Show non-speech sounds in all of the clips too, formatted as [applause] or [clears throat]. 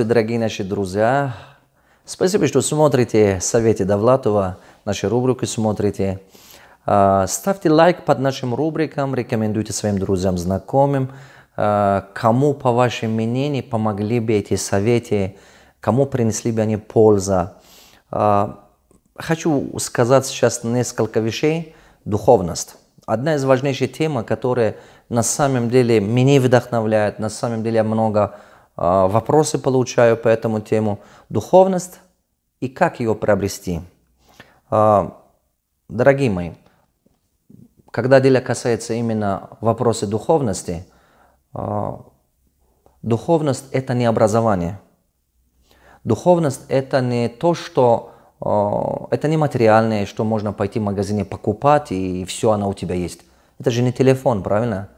Здравствуйте, дорогие наши друзья! Спасибо, что смотрите «Советы Довлатова», наши рубрики смотрите. А, ставьте лайк под нашим рубрикам, рекомендуйте своим друзьям, знакомым, а, кому, по вашему мнению, помогли бы эти советы, кому принесли бы они пользу. А, хочу сказать сейчас несколько вещей. Духовность. Одна из важнейших тем, которая на самом деле меня вдохновляет, на самом деле я много а, вопросы получаю по этому тему. Духовность и как ее приобрести. А, дорогие мои, когда дело касается именно вопроса духовности, а, духовность – это не образование. Духовность – это не то, что… Это не материальное, что можно пойти в магазине покупать, и все, она у тебя есть. Это же не телефон, правильно?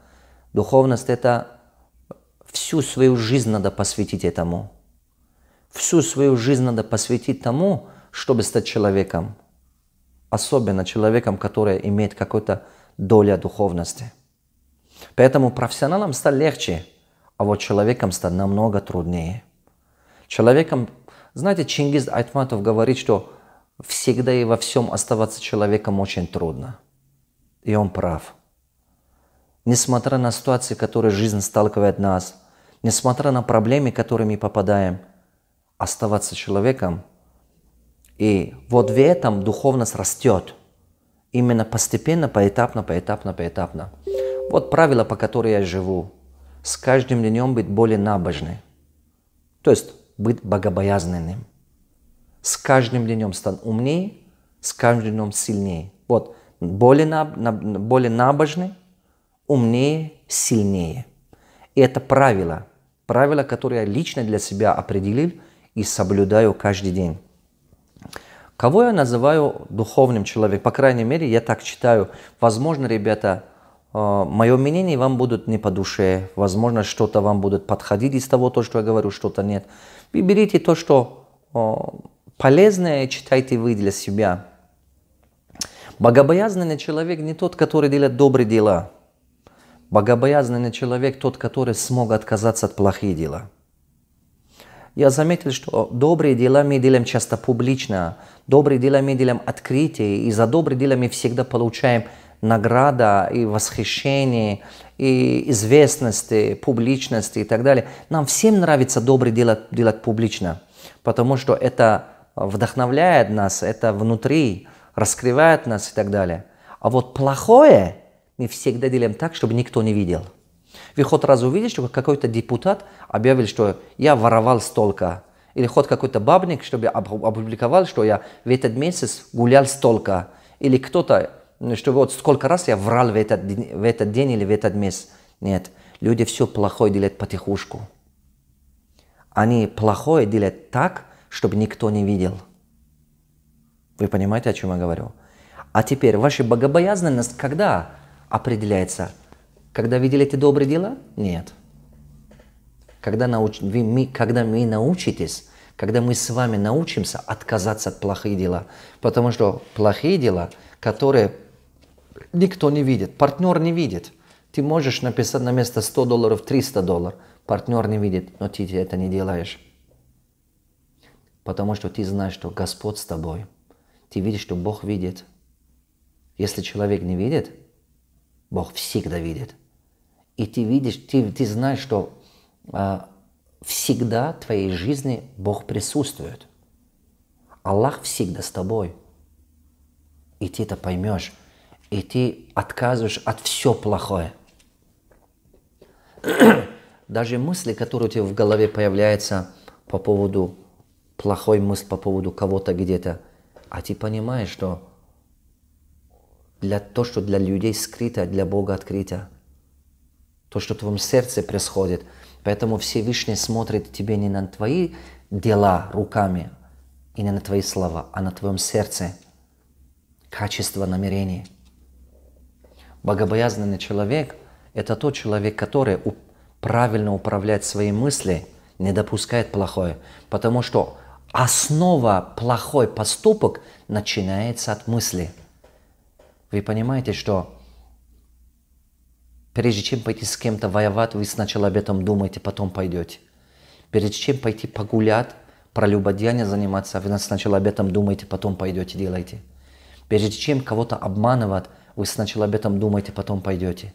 Духовность – это Всю свою жизнь надо посвятить этому. Всю свою жизнь надо посвятить тому, чтобы стать человеком. Особенно человеком, который имеет какую-то долю духовности. Поэтому профессионалам стать легче, а вот человеком стать намного труднее. Человеком, знаете, Чингиз Айтматов говорит, что всегда и во всем оставаться человеком очень трудно. И он прав. Несмотря на ситуации, которые жизнь сталкивает нас – несмотря на проблемы, которыми попадаем, оставаться человеком. И вот в этом духовность растет. Именно постепенно, поэтапно, поэтапно, поэтапно. Вот правило, по которому я живу. С каждым днем быть более набожным. То есть быть богобоязненным. С каждым днем стан умнее, с каждым днем сильнее. Вот, более, наб, более набожный, умнее, сильнее. И это правило – Правила, которые я лично для себя определил и соблюдаю каждый день. Кого я называю духовным человеком? По крайней мере, я так читаю. Возможно, ребята, э, мое мнение вам будут не по душе. Возможно, что-то вам будет подходить из того, то, что я говорю, что-то нет. И берите то, что э, полезное, читайте вы для себя. Богобоязненный человек не тот, который делает добрые дела – Богобоязненный человек тот, который смог отказаться от плохих дел. Я заметил, что добрые дела мы делаем часто публично, добрые дела мы делаем открытие, и за добрые дела мы всегда получаем награда и восхищение, и известности, публичности и так далее. Нам всем нравится добрые дела делать публично, потому что это вдохновляет нас, это внутри, раскрывает нас и так далее. А вот плохое – мы всегда делаем так, чтобы никто не видел. Вы хоть раз увидели, что какой-то депутат объявил, что я воровал столько. Или хоть какой-то бабник, чтобы опубликовал, что я в этот месяц гулял столько. Или кто-то, ну, что вот сколько раз я врал в этот, в этот день или в этот месяц. Нет, люди все плохое делают потихушку. Они плохое делают так, чтобы никто не видел. Вы понимаете, о чем я говорю? А теперь, ваша богобоязненность когда? определяется, когда видели эти добрые дела? Нет. Когда, науч... вы, мы, когда мы научитесь, когда мы с вами научимся отказаться от плохих дел, потому что плохие дела, которые никто не видит, партнер не видит, ты можешь написать на место 100 долларов 300 долларов, партнер не видит, но ты это не делаешь. Потому что ты знаешь, что Господь с тобой. Ты видишь, что Бог видит. Если человек не видит – Бог всегда видит. И ты видишь, ты, ты знаешь, что а, всегда в твоей жизни Бог присутствует. Аллах всегда с тобой. И ты это поймешь. И ты отказываешь от все плохое. [clears throat] Даже мысли, которые у тебя в голове появляются по поводу плохой мысли, по поводу кого-то где-то, а ты понимаешь, что для то, что для людей скрыто, для Бога открыто. То, что в твоем сердце происходит. Поэтому Всевышний смотрит тебе не на твои дела руками и не на твои слова, а на твоем сердце. Качество намерений. Богобоязненный человек – это тот человек, который правильно управляет свои мысли, не допускает плохое. Потому что основа плохой поступок начинается от мысли – вы понимаете, что прежде чем пойти с кем-то воевать, вы сначала об этом думаете, потом пойдете. Прежде чем пойти погулять, про любодеяние заниматься, вы сначала об этом думаете, потом пойдете, делайте. Прежде чем кого-то обманывать, вы сначала об этом думаете, потом пойдете.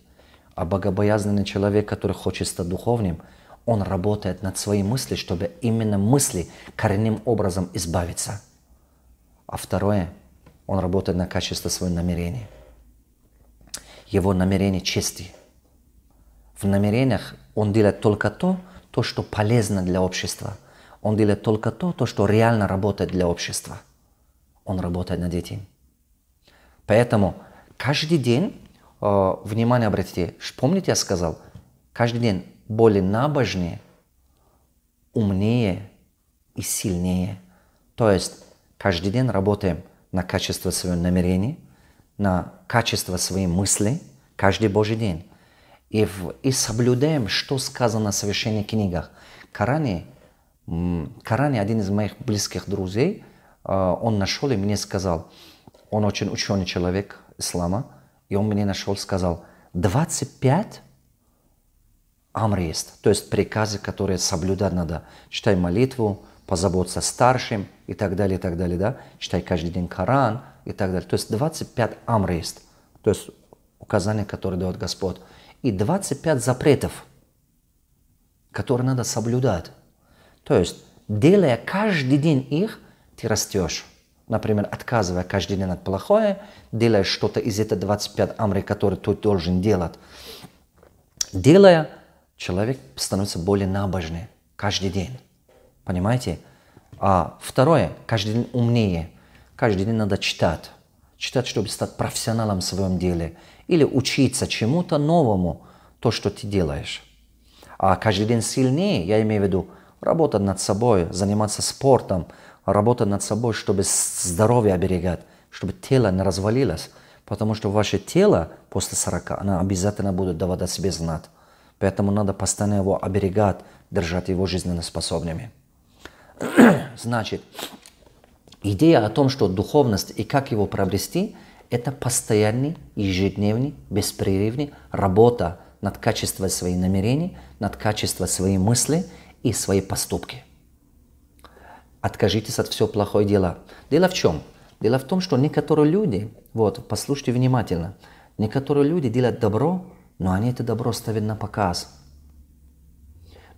А богобоязненный человек, который хочет стать духовным, он работает над своей мыслью, чтобы именно мысли коренным образом избавиться. А второе – он работает на качество своего намерения. Его намерение чести. В намерениях он делает только то, то, что полезно для общества. Он делает только то, то, что реально работает для общества. Он работает на детей. Поэтому каждый день, э, внимание обратите, помните, я сказал, каждый день более набожнее, умнее и сильнее. То есть каждый день работаем – на качество своего намерения, на качество своей мысли каждый Божий день. И, в, и соблюдаем, что сказано в священных книгах. Коране, Коране, один из моих близких друзей, э, он нашел и мне сказал, он очень ученый человек ислама, и он мне нашел, сказал, 25 амр есть, то есть приказы, которые соблюдать надо. Читай молитву, позаботиться старшим и так далее, и так далее, да, читай каждый день Коран и так далее. То есть 25 амр есть, то есть указания, которые дает Господь, и 25 запретов, которые надо соблюдать. То есть, делая каждый день их, ты растешь. Например, отказывая каждый день от плохое, делая что-то из этого 25 амры, которые ты должен делать. Делая, человек становится более набожный каждый день. Понимаете? А второе, каждый день умнее. Каждый день надо читать. Читать, чтобы стать профессионалом в своем деле. Или учиться чему-то новому, то, что ты делаешь. А каждый день сильнее, я имею в виду, работать над собой, заниматься спортом, работать над собой, чтобы здоровье оберегать, чтобы тело не развалилось. Потому что ваше тело после 40, оно обязательно будет давать о себе знать. Поэтому надо постоянно его оберегать, держать его жизненно способными. [clears throat] Значит, идея о том, что духовность и как его приобрести, это постоянный, ежедневный, беспрерывный работа над качеством своих намерений, над качеством своей мысли и своей поступки. Откажитесь от всего плохое дела. Дело в чем? Дело в том, что некоторые люди, вот, послушайте внимательно, некоторые люди делают добро, но они это добро ставят на показ.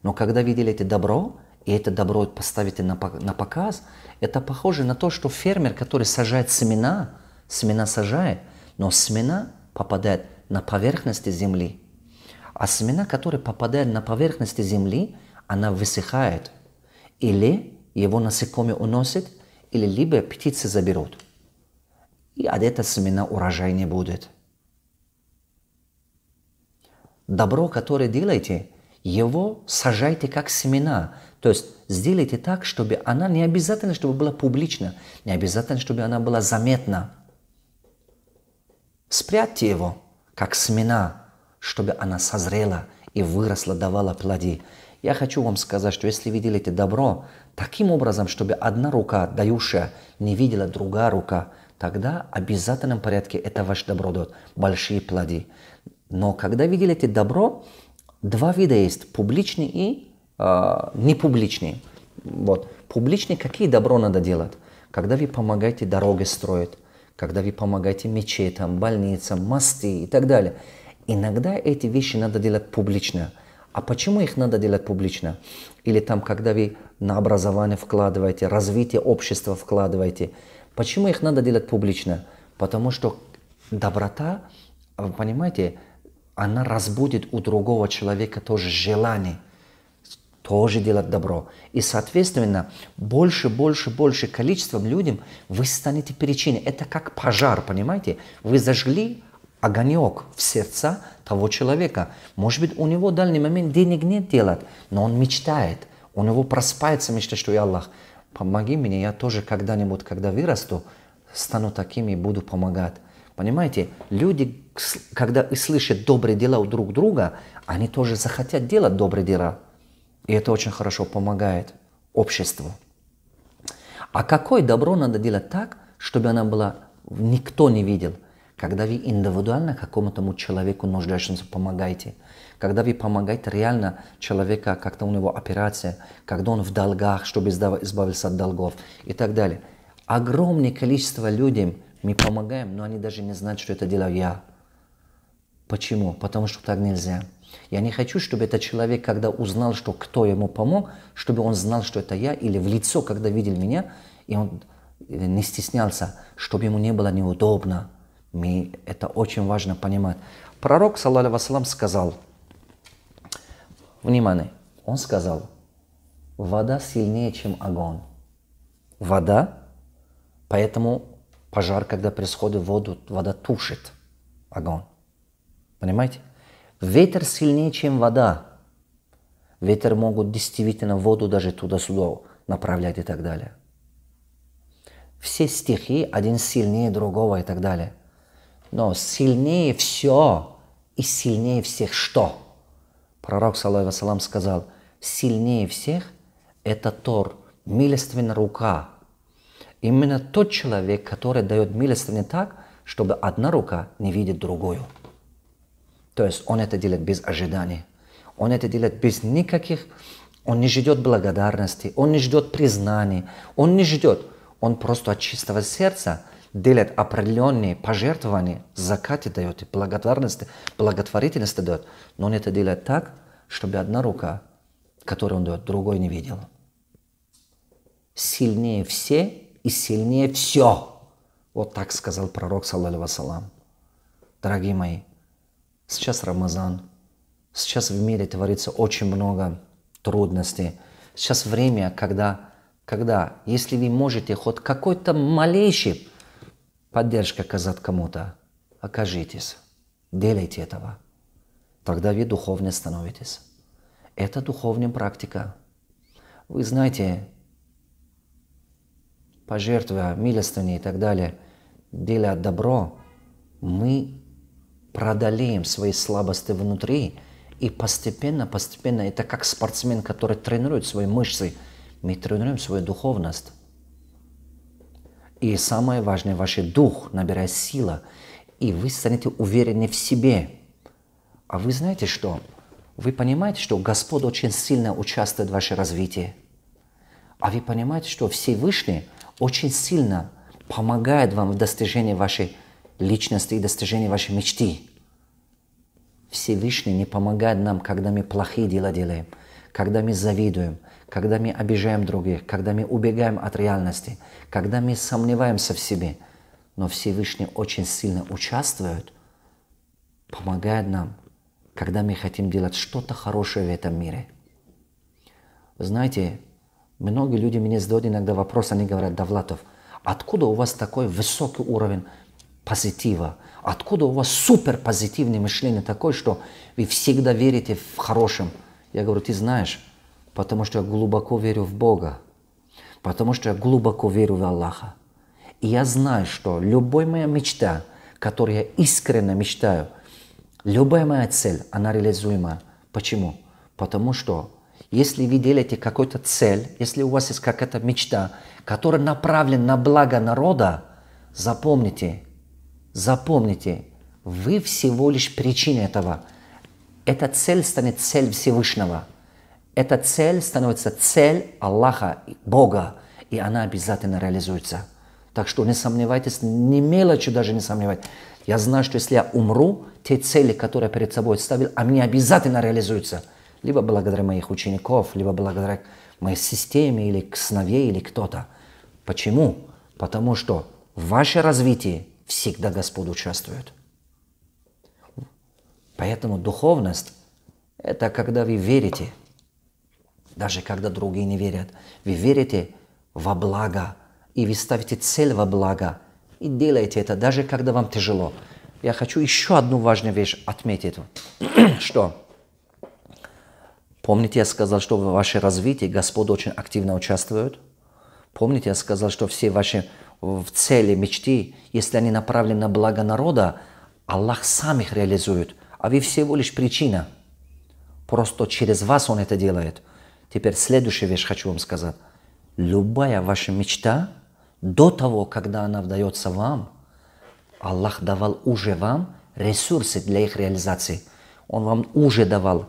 Но когда видели это добро, и это добро поставите на, на показ, это похоже на то, что фермер, который сажает семена, семена сажает, но семена попадает на поверхность земли. А семена, которые попадают на поверхность земли, она высыхает. Или его насекомые уносят, или либо птицы заберут. И от этого семена урожай не будет. Добро, которое делаете, его сажайте как семена – то есть сделайте так, чтобы она не обязательно, чтобы была публична, не обязательно, чтобы она была заметна. Спрятьте его, как смена, чтобы она созрела и выросла, давала плоди. Я хочу вам сказать, что если вы делаете добро таким образом, чтобы одна рука, дающая, не видела другая рука, тогда в обязательном порядке это ваш добро дает большие плоды. Но когда вы делаете добро, два вида есть – публичный и а, не публичные. Вот. Публичные какие добро надо делать? Когда вы помогаете дороги строить, когда вы помогаете мечетям, больницам, мосты и так далее. Иногда эти вещи надо делать публично. А почему их надо делать публично? Или там, когда вы на образование вкладываете, развитие общества вкладываете. Почему их надо делать публично? Потому что доброта, вы понимаете, она разбудит у другого человека тоже желание – тоже делать добро. И, соответственно, больше, больше, больше количеством людям вы станете причиной. Это как пожар, понимаете? Вы зажгли огонек в сердца того человека. Может быть, у него в дальний момент денег нет делать, но он мечтает. У него проспается мечта, что «Я Аллах, помоги мне, я тоже когда-нибудь, когда вырасту, стану таким и буду помогать». Понимаете, люди, когда и слышат добрые дела у друг друга, они тоже захотят делать добрые дела и это очень хорошо помогает обществу. А какое добро надо делать так, чтобы она была, никто не видел, когда вы индивидуально какому-то человеку нуждающемуся помогаете, когда вы помогаете реально человека, как-то у него операция, когда он в долгах, чтобы избавиться от долгов и так далее. Огромное количество людям мы помогаем, но они даже не знают, что это делаю я. Почему? Потому что так нельзя. Я не хочу, чтобы этот человек, когда узнал, что кто ему помог, чтобы он знал, что это я, или в лицо, когда видел меня, и он э, не стеснялся, чтобы ему не было неудобно. Мы, это очень важно понимать. Пророк, саллаллаху вассалам, сказал, внимание, он сказал, вода сильнее, чем огонь. Вода, поэтому пожар, когда происходит воду, вода тушит огонь. Понимаете? Ветер сильнее, чем вода. Ветер могут действительно воду даже туда-сюда направлять и так далее. Все стихи один сильнее другого и так далее. Но сильнее все и сильнее всех что? Пророк, салам сказал, сильнее всех – это Тор, милостивая рука. Именно тот человек, который дает милостивый так, чтобы одна рука не видит другую – то есть он это делает без ожиданий. Он это делает без никаких... Он не ждет благодарности, он не ждет признаний, он не ждет. Он просто от чистого сердца делает определенные пожертвования, закаты дает, и благодарности, благотворительность дает. Но он это делает так, чтобы одна рука, которую он дает, другой не видела. Сильнее все и сильнее все. Вот так сказал пророк, саллаллаху вассалам. Дорогие мои, Сейчас Рамазан. Сейчас в мире творится очень много трудностей. Сейчас время, когда, когда если вы можете хоть какой-то малейший поддержка оказать кому-то, окажитесь, делайте этого. Тогда вы духовнее становитесь. Это духовная практика. Вы знаете, пожертвуя, милостыни и так далее, делая добро, мы преодолеем свои слабости внутри, и постепенно, постепенно, это как спортсмен, который тренирует свои мышцы, мы тренируем свою духовность. И самое важное, ваш дух набирает сила, и вы станете уверены в себе. А вы знаете что? Вы понимаете, что Господь очень сильно участвует в вашем развитии. А вы понимаете, что Всевышний очень сильно помогает вам в достижении вашей личности и достижения вашей мечты. Всевышний не помогает нам, когда мы плохие дела делаем, когда мы завидуем, когда мы обижаем других, когда мы убегаем от реальности, когда мы сомневаемся в себе. Но Всевышний очень сильно участвует, помогает нам, когда мы хотим делать что-то хорошее в этом мире. знаете, многие люди мне задают иногда вопрос, они говорят, Давлатов, откуда у вас такой высокий уровень позитива. Откуда у вас супер позитивное мышление такое, что вы всегда верите в хорошем? Я говорю, ты знаешь, потому что я глубоко верю в Бога, потому что я глубоко верю в Аллаха. И я знаю, что любая моя мечта, которую я искренне мечтаю, любая моя цель, она реализуема. Почему? Потому что если вы делаете какую-то цель, если у вас есть какая-то мечта, которая направлена на благо народа, запомните – Запомните, вы всего лишь причина этого. Эта цель станет цель Всевышнего. Эта цель становится цель Аллаха, Бога, и она обязательно реализуется. Так что не сомневайтесь, ни мелочью даже не сомневайтесь. Я знаю, что если я умру, те цели, которые перед собой ставил, они обязательно реализуются. Либо благодаря моих учеников, либо благодаря моей системе, или к снове, или кто-то. Почему? Потому что ваше развитие – всегда Господь участвует. Поэтому духовность – это когда вы верите, даже когда другие не верят. Вы верите во благо, и вы ставите цель во благо, и делаете это, даже когда вам тяжело. Я хочу еще одну важную вещь отметить. [clears throat] Что? Помните, я сказал, что в ваше развитии Господь очень активно участвует? Помните, я сказал, что все ваши в цели, мечты, если они направлены на благо народа, Аллах сам их реализует, а вы всего лишь причина. Просто через вас Он это делает. Теперь следующая вещь хочу вам сказать. Любая ваша мечта, до того, когда она вдается вам, Аллах давал уже вам ресурсы для их реализации. Он вам уже давал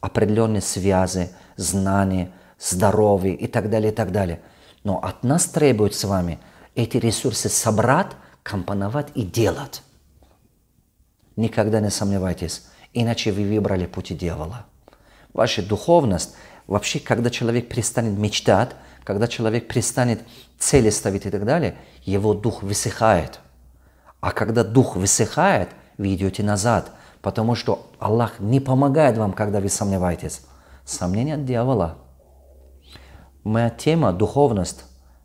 определенные связи, знания, здоровье и так далее, и так далее. Но от нас требует с вами – эти ресурсы собрать, компоновать и делать. Никогда не сомневайтесь, иначе вы выбрали пути дьявола. Ваша духовность, вообще, когда человек перестанет мечтать, когда человек перестанет цели ставить и так далее, его дух высыхает. А когда дух высыхает, вы идете назад, потому что Аллах не помогает вам, когда вы сомневаетесь. Сомнение от дьявола. Моя тема – духовность.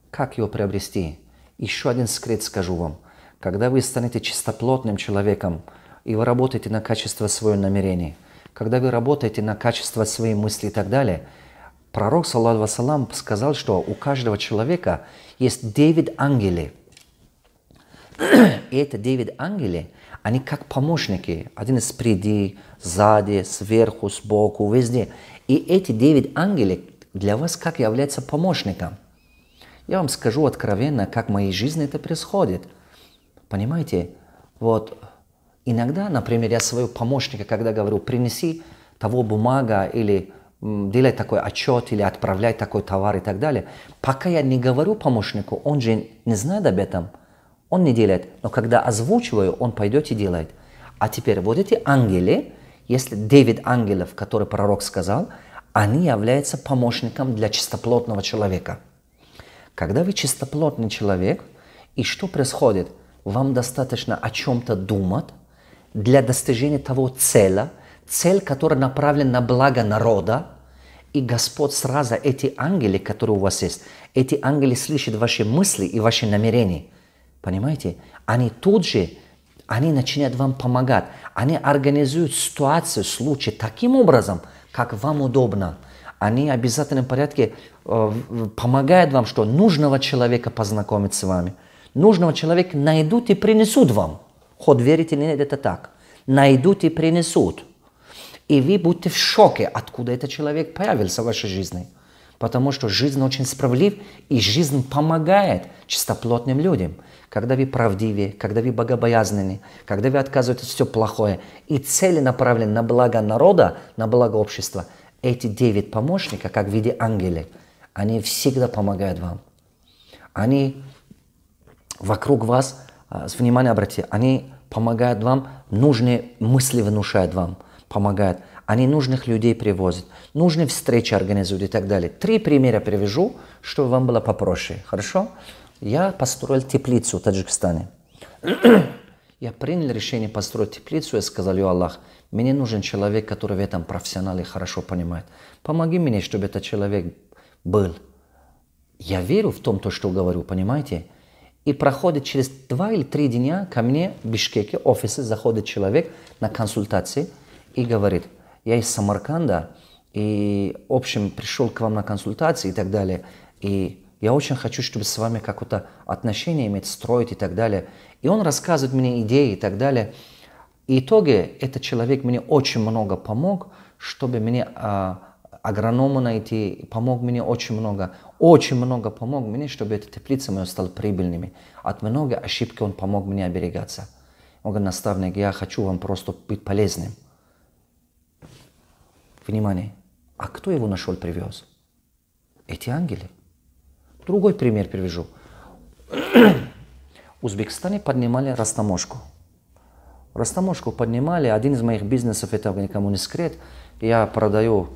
Как ее приобрести? Еще один секрет скажу вам. Когда вы станете чистоплотным человеком, и вы работаете на качество своего намерения, когда вы работаете на качество своей мысли и так далее, пророк, саллаху вассалам, сказал, что у каждого человека есть девять Ангелы. И это девять Ангелы они как помощники. Один из спереди, сзади, сверху, сбоку, везде. И эти девять Ангелы для вас как являются помощником – я вам скажу откровенно, как в моей жизни это происходит. Понимаете? Вот иногда, например, я своего помощника, когда говорю, принеси того бумага или делай такой отчет или отправляй такой товар и так далее. Пока я не говорю помощнику, он же не знает об этом, он не делает. Но когда озвучиваю, он пойдет и делает. А теперь вот эти ангелы, если девять ангелов, которые пророк сказал, они являются помощником для чистоплотного человека – когда вы чистоплотный человек, и что происходит? Вам достаточно о чем-то думать для достижения того цела, цель, которая направлена на благо народа, и Господь сразу, эти ангелы, которые у вас есть, эти ангелы слышат ваши мысли и ваши намерения. Понимаете? Они тут же, они начинают вам помогать. Они организуют ситуацию, случай таким образом, как вам удобно – они в обязательном порядке э, помогают вам, что нужного человека познакомить с вами. Нужного человека найдут и принесут вам. Хоть верите или нет, это так. Найдут и принесут. И вы будете в шоке, откуда этот человек появился в вашей жизни. Потому что жизнь очень справедлив, и жизнь помогает чистоплотным людям. Когда вы правдивы, когда вы богобоязненны, когда вы отказываетесь от все плохое, и цели направлены на благо народа, на благо общества – эти девять помощников, как в виде ангелы, они всегда помогают вам. Они вокруг вас, а, с внимание обратите, они помогают вам, нужные мысли внушают вам, помогают. Они нужных людей привозят, нужные встречи организуют и так далее. Три примера привяжу, чтобы вам было попроще. Хорошо? Я построил теплицу в Таджикистане. [clears throat] я принял решение построить теплицу и сказал, Аллах, мне нужен человек, который в этом профессионале хорошо понимает. Помоги мне, чтобы этот человек был. Я верю в том, то, что говорю, понимаете? И проходит через два или три дня ко мне в Бишкеке, офисе, заходит человек на консультации и говорит, я из Самарканда, и, в общем, пришел к вам на консультации и так далее. И я очень хочу, чтобы с вами какое-то отношение иметь, строить и так далее. И он рассказывает мне идеи и так далее. И итоге этот человек мне очень много помог, чтобы мне а, агронома найти, помог мне очень много, очень много помог мне, чтобы эта теплица моя стала прибыльными. От много ошибки он помог мне оберегаться. Он говорит, наставник, я хочу вам просто быть полезным. Внимание, а кто его нашел, привез? Эти ангелы. Другой пример привяжу. [clears throat] В Узбекистане поднимали растаможку. Растаможку поднимали. Один из моих бизнесов, это никому не секрет, я продаю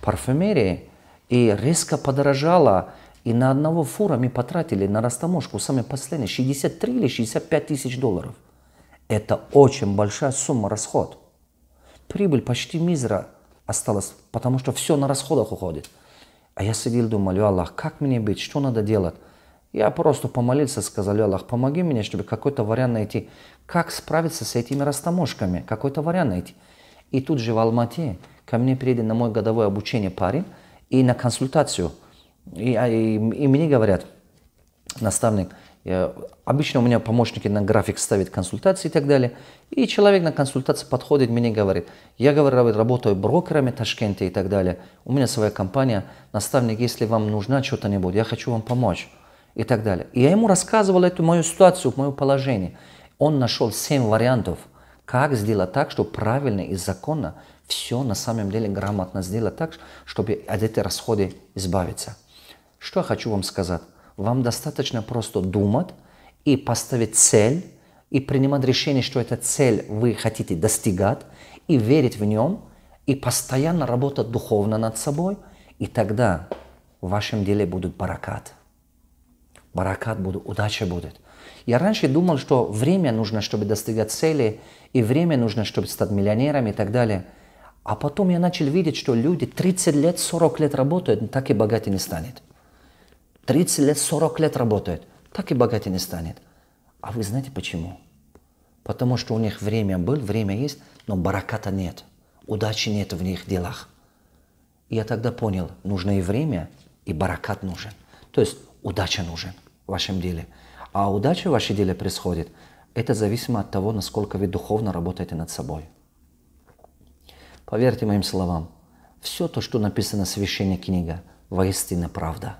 парфюмерии, и резко подорожало. И на одного фура мы потратили на растаможку, самое последнее, 63 или 65 тысяч долларов. Это очень большая сумма расход. Прибыль почти мизера осталась, потому что все на расходах уходит. А я сидел, думал, Аллах, как мне быть, что надо делать? Я просто помолился, сказал, Аллах, помоги мне, чтобы какой-то вариант найти. Как справиться с этими растаможками? Какой-то вариант найти. И тут же в Алмате ко мне приедет на мой годовое обучение парень и на консультацию. И, а, и, и мне говорят, наставник, я, обычно у меня помощники на график ставят консультации и так далее. И человек на консультации подходит, мне говорит, я, говорю, работаю брокерами в Ташкенте и так далее. У меня своя компания. Наставник, если вам нужна что то не будет, я хочу вам помочь и так далее. И я ему рассказывал эту мою ситуацию, мое положение. Он нашел семь вариантов, как сделать так, чтобы правильно и законно все на самом деле грамотно сделать так, чтобы от этой расходы избавиться. Что я хочу вам сказать? Вам достаточно просто думать и поставить цель, и принимать решение, что эта цель вы хотите достигать, и верить в нем, и постоянно работать духовно над собой, и тогда в вашем деле будут баракаты баракат будет, удача будет. Я раньше думал, что время нужно, чтобы достигать цели, и время нужно, чтобы стать миллионером и так далее. А потом я начал видеть, что люди 30 лет, 40 лет работают, так и богаты не станет. 30 лет, 40 лет работают, так и богаты не станет. А вы знаете почему? Потому что у них время было, время есть, но бараката нет. Удачи нет в них делах. И я тогда понял, нужно и время, и баракат нужен. То есть удача нужен в вашем деле. А удача в вашем деле происходит, это зависимо от того, насколько вы духовно работаете над собой. Поверьте моим словам, все то, что написано в священной книге, воистину правда.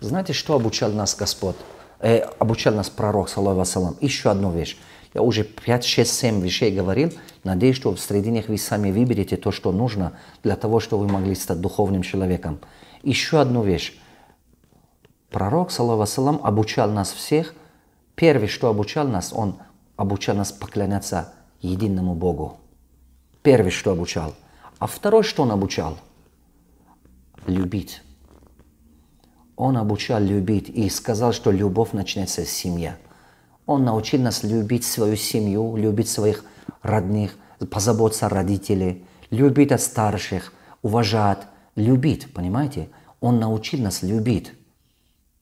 Знаете, что обучал нас Господь? Э, обучал нас пророк, Салава Салам. Еще одну вещь. Я уже 5, 6, 7 вещей говорил. Надеюсь, что в них вы сами выберете то, что нужно для того, чтобы вы могли стать духовным человеком. Еще одну вещь. Пророк, салам, обучал нас всех. Первое, что обучал нас, он обучал нас поклоняться единому Богу. Первое, что обучал. А второе, что он обучал? Любить. Он обучал любить и сказал, что любовь начинается с семьи. Он научил нас любить свою семью, любить своих родных, позаботиться о родителях, любить от старших, уважать, любить, понимаете? Он научил нас любить.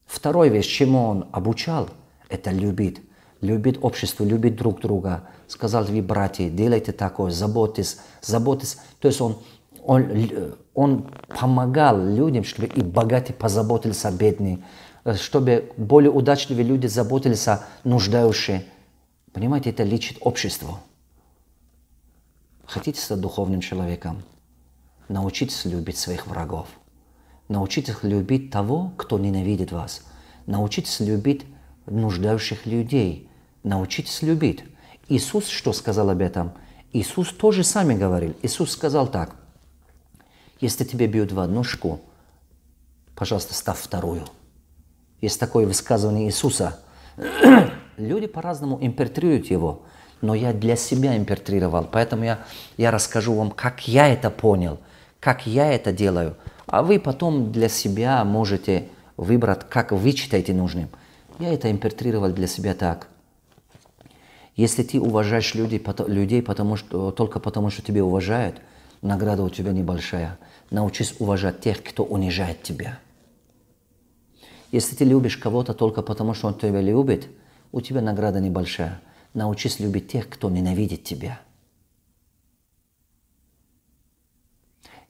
Второй вещь, чему он обучал, это любить. Любить общество, любить друг друга. Сказал, вы, братья, делайте такое, заботьтесь, заботьтесь. То есть он, он, он помогал людям, чтобы и богатые позаботились о бедных, э, чтобы более удачливые люди заботились о нуждающихся. Понимаете, это лечит общество. Хотите стать духовным человеком? Научитесь любить своих врагов – Научитесь любить того, кто ненавидит вас. Научитесь любить нуждающих людей. Научитесь любить. Иисус что сказал об этом? Иисус тоже сами говорил. Иисус сказал так. Если тебе бьют в одну шку, пожалуйста, став вторую. Есть такое высказывание Иисуса. [clears throat] Люди по-разному импертрируют его, но я для себя импертрировал. Поэтому я, я расскажу вам, как я это понял, как я это делаю – а вы потом для себя можете выбрать, как вы считаете нужным. Я это импертрировал для себя так. Если ты уважаешь людей, потому, людей потому что, только потому, что тебя уважают, награда у тебя небольшая. Научись уважать тех, кто унижает тебя. Если ты любишь кого-то только потому, что он тебя любит, у тебя награда небольшая. Научись любить тех, кто ненавидит тебя.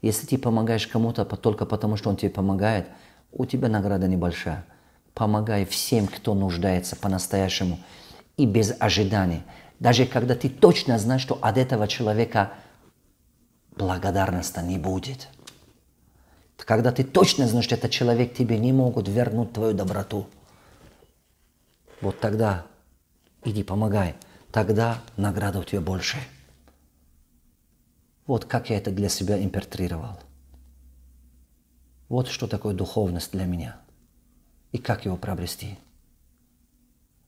Если ты помогаешь кому-то только потому, что он тебе помогает, у тебя награда небольшая. Помогай всем, кто нуждается по-настоящему и без ожиданий. Даже когда ты точно знаешь, что от этого человека благодарности не будет. Когда ты точно знаешь, что этот человек тебе не могут вернуть твою доброту, вот тогда иди помогай. Тогда награда у тебя больше. Вот как я это для себя импертрировал. Вот что такое духовность для меня. И как его приобрести.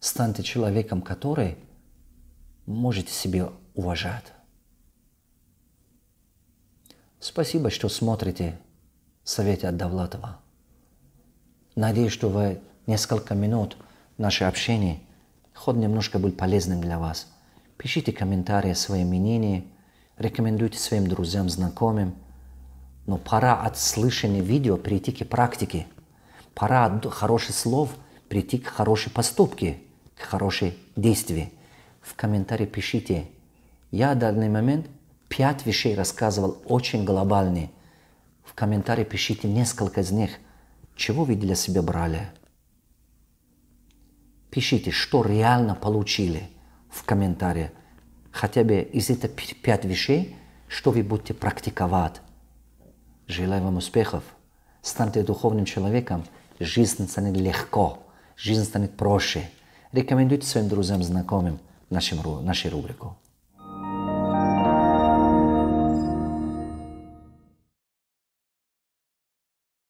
Станьте человеком, который можете себе уважать. Спасибо, что смотрите советы от Давлатова». Надеюсь, что вы несколько минут наше общение хоть немножко будет полезным для вас. Пишите комментарии, свои мнения – рекомендуйте своим друзьям, знакомым. Но пора от слышания видео прийти к практике. Пора от хороших слов прийти к хорошей поступке, к хорошей действию. В комментарии пишите. Я в данный момент пять вещей рассказывал очень глобальные. В комментарии пишите несколько из них. Чего вы для себя брали? Пишите, что реально получили в комментариях хотя бы из этих пять вещей, что вы будете практиковать. Желаю вам успехов. Станьте духовным человеком. Жизнь станет легко. Жизнь станет проще. Рекомендуйте своим друзьям, знакомым нашим, нашей рубрику.